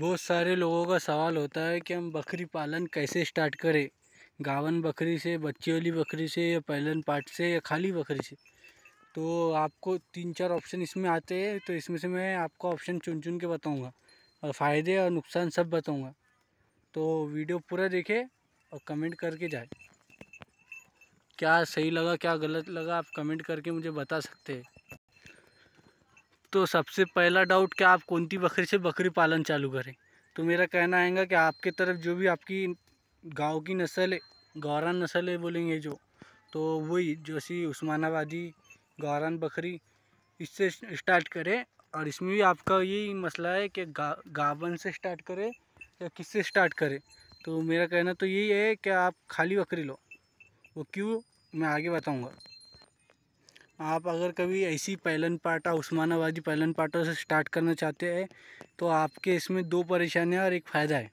बहुत सारे लोगों का सवाल होता है कि हम बकरी पालन कैसे स्टार्ट करें गावन बकरी से बच्चे वाली बकरी से या पैलन पार्ट से या खाली बकरी से तो आपको तीन चार ऑप्शन इसमें आते हैं तो इसमें से मैं आपको ऑप्शन चुन चुन के बताऊँगा और फ़ायदे और नुकसान सब बताऊँगा तो वीडियो पूरा देखे और कमेंट करके जाए क्या सही लगा क्या गलत लगा आप कमेंट करके मुझे बता सकते हैं तो सबसे पहला डाउट क्या आप कौन सी बकरी से बकरी पालन चालू करें तो मेरा कहना आएगा कि आपके तरफ जो भी आपकी गांव की नस्ल है गौरान नस्ल है बोलेंगे जो तो वही जैसी उस्मानाबादी गौरान बकरी इससे स्टार्ट करें और इसमें भी आपका यही मसला है कि गा गाबन से स्टार्ट करें या किससे स्टार्ट करें तो मेरा कहना तो यही है कि आप खाली बकरी लो वो क्यों मैं आगे बताऊँगा आप अगर कभी ऐसी पैलन पाटा उस्मानाबादी पैलन पाटा से स्टार्ट करना चाहते हैं तो आपके इसमें दो परेशानियाँ और एक फ़ायदा है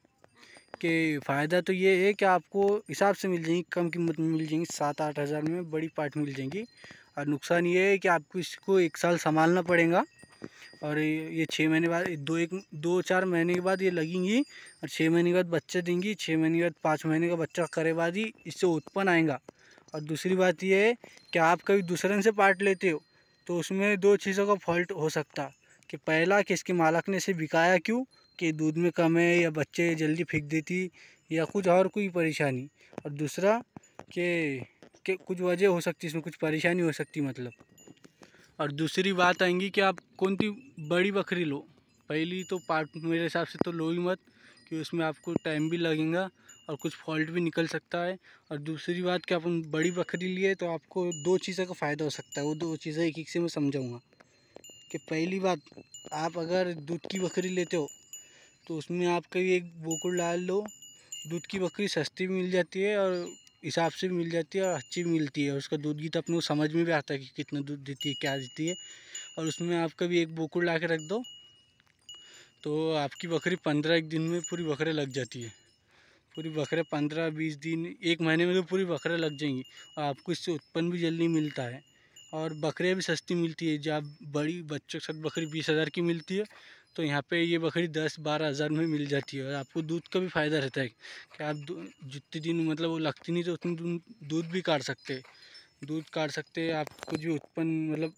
कि फ़ायदा तो ये है कि आपको हिसाब से मिल जाएंगी कम कीमत में मिल जाएंगी सात आठ हज़ार में बड़ी पार्ट मिल जाएंगी और नुकसान ये है कि आपको इसको एक साल संभालना पड़ेगा और ये छः महीने बाद दो एक दो चार महीने के बाद ये लगेंगी और छः महीने के बाद बच्चे देंगी छः महीने के बाद पाँच महीने का बच्चा करे बाद ही इससे उत्पन्न आएगा और दूसरी बात ये है कि आप कभी दूसरे से पार्ट लेते हो तो उसमें दो चीज़ों का फॉल्ट हो सकता कि पहला कि इसके मालक ने इसे बिकाया क्यों कि दूध में कम है या बच्चे जल्दी फेंक देती या कुछ और कोई परेशानी और दूसरा कि, के कुछ वजह हो सकती इसमें कुछ परेशानी हो सकती मतलब और दूसरी बात आएंगी कि आप कौन सी बड़ी बकरी लो पहली तो पार्ट मेरे हिसाब से तो लो ही मत कि उसमें आपको टाइम भी लगेगा और कुछ फॉल्ट भी निकल सकता है और दूसरी बात कि आप बड़ी बकरी लिए तो आपको दो चीज़ों का फ़ायदा हो सकता है वो दो चीज़ें एक एक से मैं समझाऊँगा कि पहली बात आप अगर दूध की बकरी लेते हो तो उसमें आप कभी एक बोकुल डाल लो दूध की बकरी सस्ती भी मिल जाती है और हिसाब से भी मिल जाती है और अच्छी भी मिलती है उसका दूध की तो अपने को समझ में भी आता है कि कितना दूध देती है क्या देती है और उसमें आप कभी एक बोकुल ला के रख दो तो आपकी बकरी पंद्रह एक दिन में पूरी बकरे लग जाती है पूरी बकरे पंद्रह बीस दिन एक महीने में तो पूरी बकरे लग जाएंगी और आपको इससे उत्पन्न भी जल्दी मिलता है और बकरे भी सस्ती मिलती है जब बड़ी बच्चों के साथ बकरी बीस हज़ार की मिलती है तो यहाँ पे ये बकरी दस बारह हज़ार में मिल जाती है और आपको दूध का भी फ़ायदा रहता है कि आप जितने दिन मतलब वो लगती नहीं तो उतनी दूध भी काट सकते दूध काट सकते आप कुछ भी उत्पन्न मतलब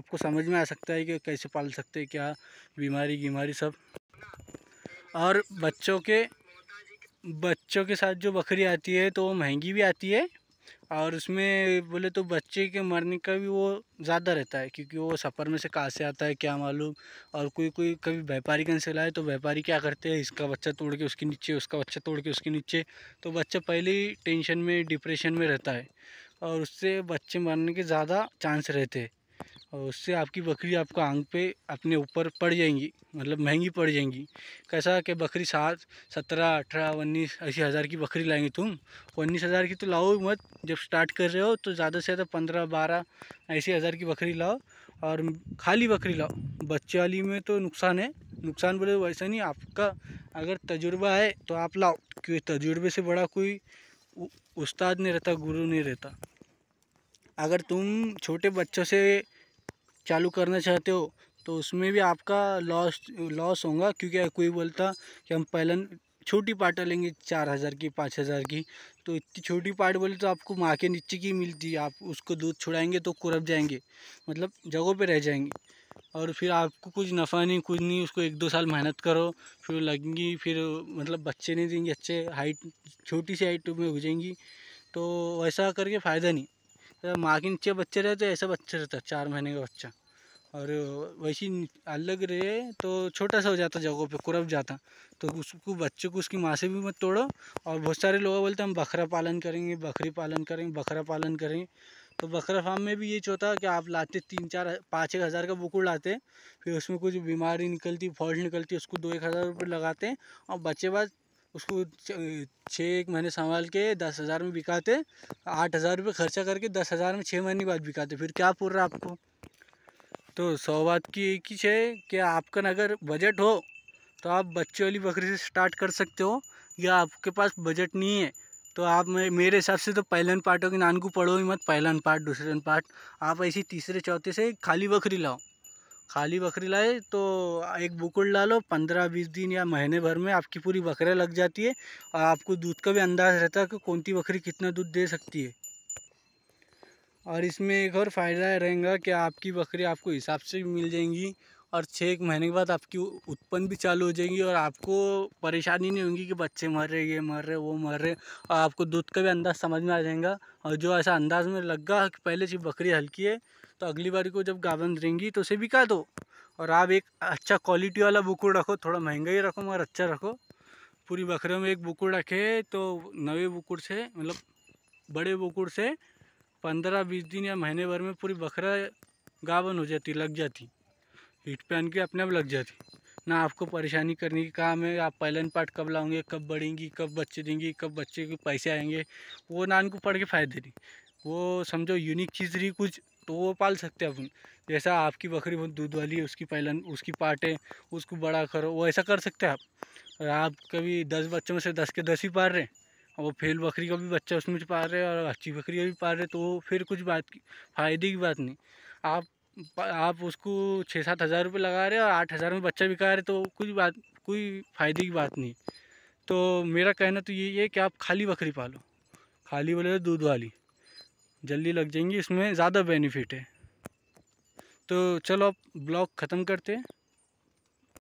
आपको समझ में आ सकता है कि कैसे पाल सकते क्या बीमारी बीमारी सब और बच्चों के बच्चों के साथ जो बकरी आती है तो वो महंगी भी आती है और उसमें बोले तो बच्चे के मरने का भी वो ज़्यादा रहता है क्योंकि वो सफ़र में से कहाँ से आता है क्या मालूम और कोई कोई कभी व्यापारी कहीं से लाए तो व्यापारी क्या करते हैं इसका बच्चा तोड़ के उसके नीचे उसका बच्चा तोड़ के उसके नीचे तो बच्चा पहले ही टेंशन में डिप्रेशन में रहता है और उससे बच्चे मरने के ज़्यादा चांस रहते हैं और उससे आपकी बकरी आपको आंग पे अपने ऊपर पड़ जाएंगी मतलब महंगी पड़ जाएंगी कैसा कि बकरी सात सत्रह अठारह उन्नीस अस्सी हज़ार की बकरी लाएंगे तुम उन्नीस हज़ार की तो लाओ मत जब स्टार्ट कर रहे हो तो ज़्यादा से ज़्यादा पंद्रह बारह ऐसी हज़ार की बकरी लाओ और खाली बकरी लाओ बच्चे वाली में तो नुकसान है नुकसान बोले तो वैसा नहीं आपका अगर तजुर्बा है तो आप लाओ क्योंकि तजुर्बे से बड़ा कोई उस्ताद नहीं रहता गुरु नहीं रहता अगर तुम छोटे बच्चों से चालू करना चाहते हो तो उसमें भी आपका लॉस लॉस होगा क्योंकि कोई बोलता कि हम पहले छोटी पार्टा लेंगे चार हज़ार की पाँच हज़ार की तो इतनी छोटी पार्ट बोले तो आपको माँ के नीचे की मिलती आप उसको दूध छुड़ाएंगे तो कुरप जाएंगे मतलब जगहों पे रह जाएंगे और फिर आपको कुछ नफ़ा नहीं कुछ नहीं उसको एक दो साल मेहनत करो फिर लगेंगी फिर मतलब बच्चे नहीं देंगे अच्छे हाइट छोटी सी हाइट में हो जाएंगी तो वैसा करके फ़ायदा नहीं माँ के नीचे बच्चे रहते ऐसा बच्चा रहता चार महीने का बच्चा और वैसी अलग रहे तो छोटा सा हो जाता जगहों पे कुरप जाता तो उसको बच्चे को उसकी माँ से भी मत तोड़ो और बहुत सारे लोग बोलते हैं हम बकरा पालन करेंगे बकरी पालन करेंगे बकरा पालन करेंगे तो बकरा फार्म में भी ये चौथा कि आप लाते तीन चार पाँच एक हज़ार का बुकुड़ लाते फिर उसमें कुछ बीमारी निकलती फॉल्ट निकलती उसको दो एक हज़ार रुपये लगाते और बच्चे बाद उसको छः एक महीने संभाल के दस हज़ार में बिकाते आठ हज़ार रुपये खर्चा करके दस हज़ार में छः महीने बाद बिकाते फिर क्या पूर रहा आपको तो सौ बात की एक ही है कि आपका अगर बजट हो तो आप बच्चे वाली बकरी से स्टार्ट कर सकते हो या आपके पास बजट नहीं है तो आप मेरे हिसाब से तो पहलन पार्ट हो कि नानकू पढ़ो ही मत पहलन पार्ट दूसरे पार्ट आप ऐसी तीसरे चौथे से खाली बकरी लाओ खाली बकरी लाए तो एक बुकुल ला लो पंद्रह बीस दिन या महीने भर में आपकी पूरी बकरियाँ लग जाती है और आपको दूध का भी अंदाज़ रहता है कि कौन सी बकरी कितना दूध दे सकती है और इसमें एक और फ़ायदा रहेगा कि आपकी बकरी आपको हिसाब से भी मिल जाएंगी और छः एक महीने के बाद आपकी उत्पन्न भी चालू हो जाएंगी और आपको परेशानी नहीं होगी कि बच्चे मर रहे ये मर रहे वो मर रहे और आपको दूध का भी अंदाज़ समझ में आ जाएगा और जो ऐसा अंदाज़ में लग गया कि पहले से बकरी हल्की है तो अगली बार को जब गाबन देंगी तो उसे बिका दो और आप एक अच्छा क्वालिटी वाला बुकुड़ रखो थोड़ा महंगा ही रखो मगर अच्छा रखो पूरी बकरे में एक बुकुड़ रखे तो नवे बुकुड़ से मतलब बड़े बुकुड़ से पंद्रह बीस दिन या महीने भर में पूरी बकरा गाबन हो जाती लग जाती हीट पहन के अपने आप लग जाती ना आपको परेशानी करने की काम है आप पैलन पाट कब लाओगे कब बढ़ेंगी कब बच्चे देंगी कब बच्चे के पैसे आएंगे वो ना को पढ़ के फ़ायदे नहीं वो समझो यूनिक चीज़ रही कुछ तो वो पाल सकते हैं अपन जैसा आपकी बकरी बहुत दूध वाली है उसकी पालन उसकी पाटें उसको बड़ा करो वो ऐसा कर सकते हैं आप और आप कभी दस बच्चों में से दस के दस ही पार रहे हैं वो फेल बकरी का भी बच्चा उसमें से पार रहे और अच्छी बकरी का भी पार रहे तो फिर कुछ बात की फ़ायदे की बात नहीं आप आप उसको छः सात हज़ार रुपये लगा रहे और आठ हज़ार में बच्चा बिका रहे तो कुछ बात कोई फ़ायदे की बात नहीं तो मेरा कहना तो यही है कि आप खाली बकरी पालो खाली बोले तो दूध वाली जल्दी लग जाएंगी इसमें ज़्यादा बेनिफिट है तो चलो अब ब्लॉग ख़त्म करते हैं